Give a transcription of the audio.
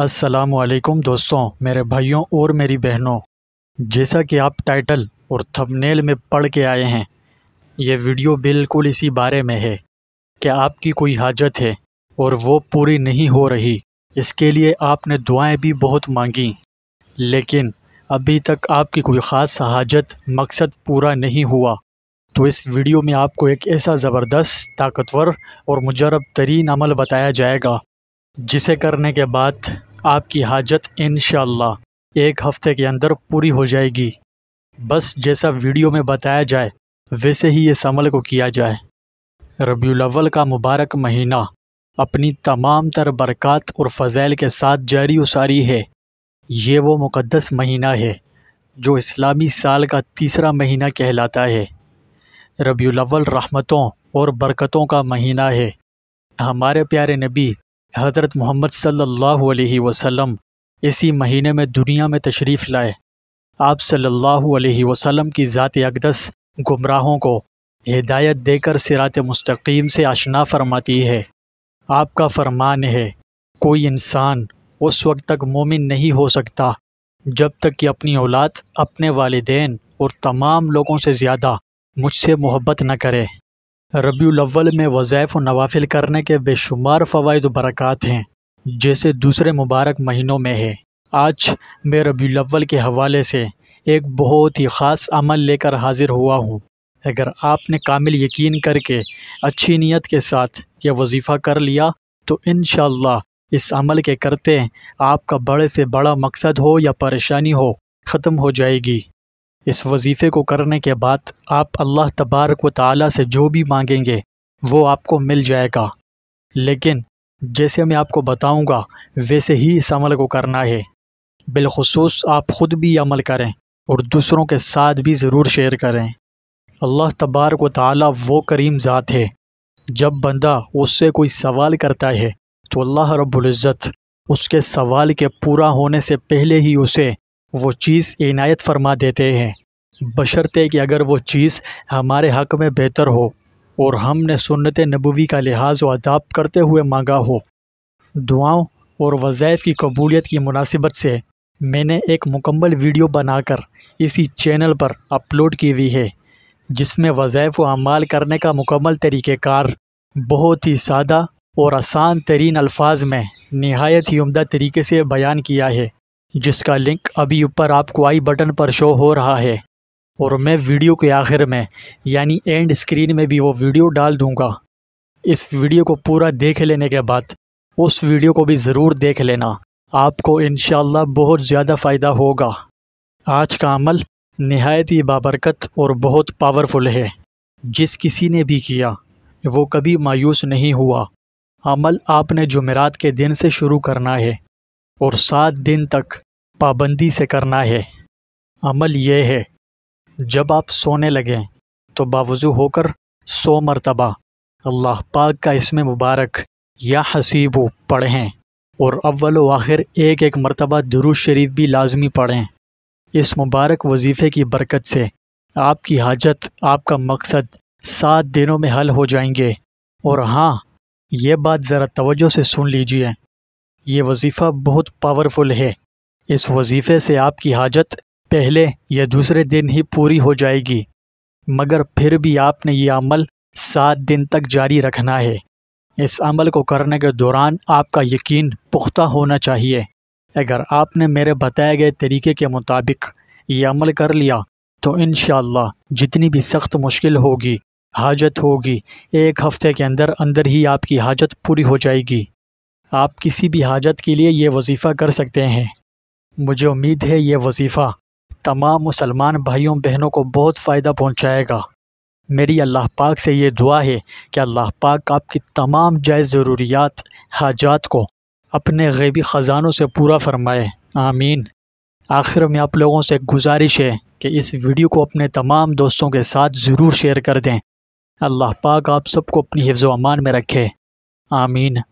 असलकुम दोस्तों मेरे भाइयों और मेरी बहनों जैसा कि आप टाइटल और थंबनेल में पढ़ के आए हैं ये वीडियो बिल्कुल इसी बारे में है कि आपकी कोई हाजत है और वो पूरी नहीं हो रही इसके लिए आपने दुआएं भी बहुत मांगी लेकिन अभी तक आपकी कोई ख़ास हाजत मकसद पूरा नहीं हुआ तो इस वीडियो में आपको एक ऐसा ज़बरदस्त ताकतवर और मुजरब तरीन अमल बताया जाएगा जिसे करने के बाद आपकी हाजत इन एक हफ़्ते के अंदर पूरी हो जाएगी बस जैसा वीडियो में बताया जाए वैसे ही इस अमल को किया जाए रबीवल का मुबारक महीना अपनी तमाम तर बरक़ात और फ़ज़ैल के साथ जारी उसारी है ये वो मुक़दस महीना है जो इस्लामी साल का तीसरा महीना कहलाता है रबीवल रहमतों और बरकतों का महीना है हमारे प्यारे नबी हज़रत मोहम्मद सल्लल्लाहु अलैहि वसल्लम इसी महीने में दुनिया में तशरीफ़ लाए आप सल्लल्लाहु अलैहि वसल्लम की ज़ात अकदस गुमराहों को हिदायत देकर सिरात मुस्तकीम से आशना फरमाती है आपका फरमान है कोई इंसान उस वक्त तक मोमिन नहीं हो सकता जब तक कि अपनी औलाद अपने वालदेन और तमाम लोगों से ज़्यादा मुझसे मोहब्बत न करे रबी अव्वल में वज़ायफ़ व नवाफिल करने के बेशुमार फ़वाद बरक़ात हैं जैसे दूसरे मुबारक महीनों में है आज मैं रबी अव्वल के हवाले से एक बहुत ही ख़ास अमल लेकर हाज़िर हुआ हूँ अगर आपने कामिल यकीन करके अच्छी नीयत के साथ यह वजीफ़ा कर लिया तो इन इस अमल के करते आपका बड़े से बड़ा मकसद हो या परेशानी हो ख़त्म हो जाएगी इस वजीफ़े को करने के बाद आप अल्लाह तबारक व ताला से जो भी मांगेंगे वो आपको मिल जाएगा लेकिन जैसे मैं आपको बताऊंगा वैसे ही इस अमल को करना है बिलखसूस आप ख़ुद भी अमल करें और दूसरों के साथ भी ज़रूर शेयर करें अल्लाह तबारक व ताला वो करीम ज़ात है जब बंदा उससे कोई सवाल करता है तो अल्लाह रबुल्ज़त उसके सवाल के पूरा होने से पहले ही उसे वो चीज़ इनायत फरमा देते हैं बशर्ते कि अगर वो चीज़ हमारे हक़ में बेहतर हो और हमने सुन्नत नबूवी का लिहाज व अदाब करते हुए मांगा हो दुआओं और वज़ैफ़ की कबूलियत की मुनासिबत से मैंने एक मुकम्मल वीडियो बनाकर इसी चैनल पर अपलोड की हुई है जिसमें वज़ैफ़ व अमाल करने का मुकम्मल तरीक़ार बहुत ही सादा और आसान तरीन अल्फाज में नहायत ही उम्दा तरीके से बयान किया है जिसका लिंक अभी ऊपर आपको आई बटन पर शो हो रहा है और मैं वीडियो के आखिर में यानी एंड स्क्रीन में भी वो वीडियो डाल दूंगा इस वीडियो को पूरा देख लेने के बाद उस वीडियो को भी ज़रूर देख लेना आपको इन बहुत ज़्यादा फ़ायदा होगा आज का अमल नहायत ही बाबरकत और बहुत पावरफुल है जिस किसी ने भी किया वो कभी मायूस नहीं हुआ अमल आपने जुमेरात के दिन से शुरू करना है और सात दिन तक पाबंदी से करना है अमल यह है जब आप सोने लगें तो बावजू होकर सो मरतबा अल्लाह पाक का इसमें मुबारक या हसीबू पढ़ें और अव्वल आखिर एक एक मरतबा दरुज शरीफ भी लाजमी पढ़ें इस मुबारक वजीफ़े की बरकत से आपकी हाजत आपका मकसद सात दिनों में हल हो जाएंगे और हाँ ये बात ज़रा तवज्जो से सुन लीजिए ये वजीफ़ा बहुत पावरफुल है इस वजीफ़े से आपकी हाजत पहले या दूसरे दिन ही पूरी हो जाएगी मगर फिर भी आपने ये अमल सात दिन तक जारी रखना है इस अमल को करने के दौरान आपका यकीन पुख्ता होना चाहिए अगर आपने मेरे बताए गए तरीके के मुताबिक ये अमल कर लिया तो इन जितनी भी सख्त मुश्किल होगी हाजत होगी एक हफ़्ते के अंदर अंदर ही आपकी हाजत पूरी हो जाएगी आप किसी भी हाजत के लिए ये वजीफ़ा कर सकते हैं मुझे उम्मीद है ये वजीफ़ा तमाम मुसलमान भाइयों बहनों को बहुत फ़ायदा पहुंचाएगा। मेरी अल्लाह पाक से ये दुआ है कि अल्लाह पाक आपकी तमाम जायज़ ज़रूरियात हाजात को अपने गैबी ख़जानों से पूरा फरमाए आमीन आखिर में आप लोगों से गुजारिश है कि इस वीडियो को अपने तमाम दोस्तों के साथ ज़रूर शेयर कर दें अल्लाह पाक आप सबको अपनी हिफ्ज़ अमान में रखे आमीन